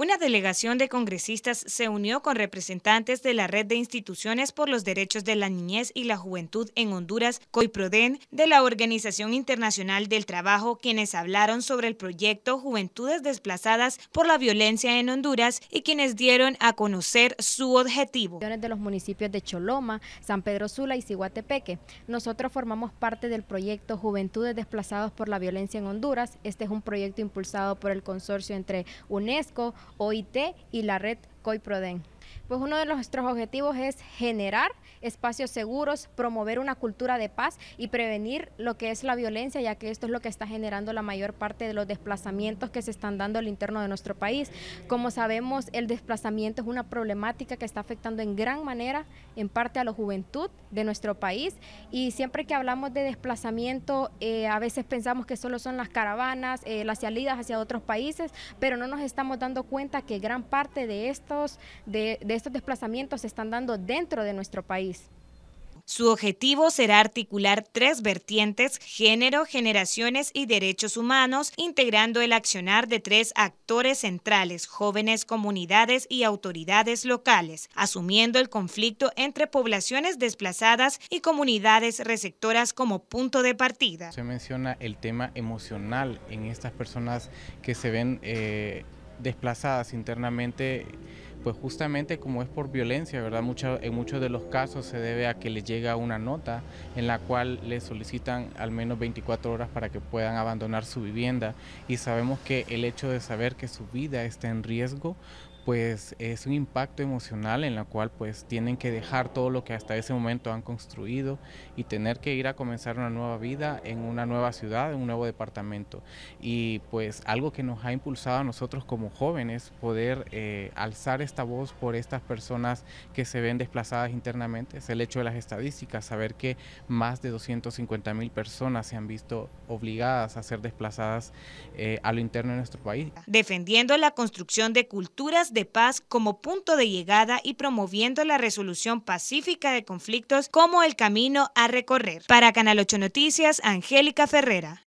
una delegación de congresistas se unió con representantes de la Red de Instituciones por los Derechos de la Niñez y la Juventud en Honduras, COIPRODEN, de la Organización Internacional del Trabajo, quienes hablaron sobre el proyecto Juventudes Desplazadas por la Violencia en Honduras y quienes dieron a conocer su objetivo. De los municipios de Choloma, San Pedro Sula y Ciguatepeque. Nosotros formamos parte del proyecto Juventudes Desplazadas por la Violencia en Honduras. Este es un proyecto impulsado por el consorcio entre UNESCO, OIT y la red COIPRODEN. Pues uno de nuestros objetivos es generar espacios seguros, promover una cultura de paz y prevenir lo que es la violencia, ya que esto es lo que está generando la mayor parte de los desplazamientos que se están dando al interno de nuestro país. Como sabemos, el desplazamiento es una problemática que está afectando en gran manera, en parte a la juventud de nuestro país. Y siempre que hablamos de desplazamiento, eh, a veces pensamos que solo son las caravanas, eh, las salidas hacia otros países, pero no nos estamos dando cuenta que gran parte de estos, de de estos desplazamientos se están dando dentro de nuestro país. Su objetivo será articular tres vertientes, género, generaciones y derechos humanos, integrando el accionar de tres actores centrales, jóvenes, comunidades y autoridades locales, asumiendo el conflicto entre poblaciones desplazadas y comunidades receptoras como punto de partida. Se menciona el tema emocional en estas personas que se ven eh, desplazadas internamente pues justamente como es por violencia, ¿verdad? Mucho, en muchos de los casos se debe a que les llega una nota en la cual le solicitan al menos 24 horas para que puedan abandonar su vivienda y sabemos que el hecho de saber que su vida está en riesgo pues es un impacto emocional en la cual pues tienen que dejar todo lo que hasta ese momento han construido y tener que ir a comenzar una nueva vida en una nueva ciudad, en un nuevo departamento. Y pues algo que nos ha impulsado a nosotros como jóvenes poder eh, alzar esta voz por estas personas que se ven desplazadas internamente es el hecho de las estadísticas, saber que más de 250 mil personas se han visto obligadas a ser desplazadas eh, a lo interno de nuestro país. Defendiendo la construcción de culturas de paz como punto de llegada y promoviendo la resolución pacífica de conflictos como el camino a recorrer. Para Canal 8 Noticias, Angélica Ferrera.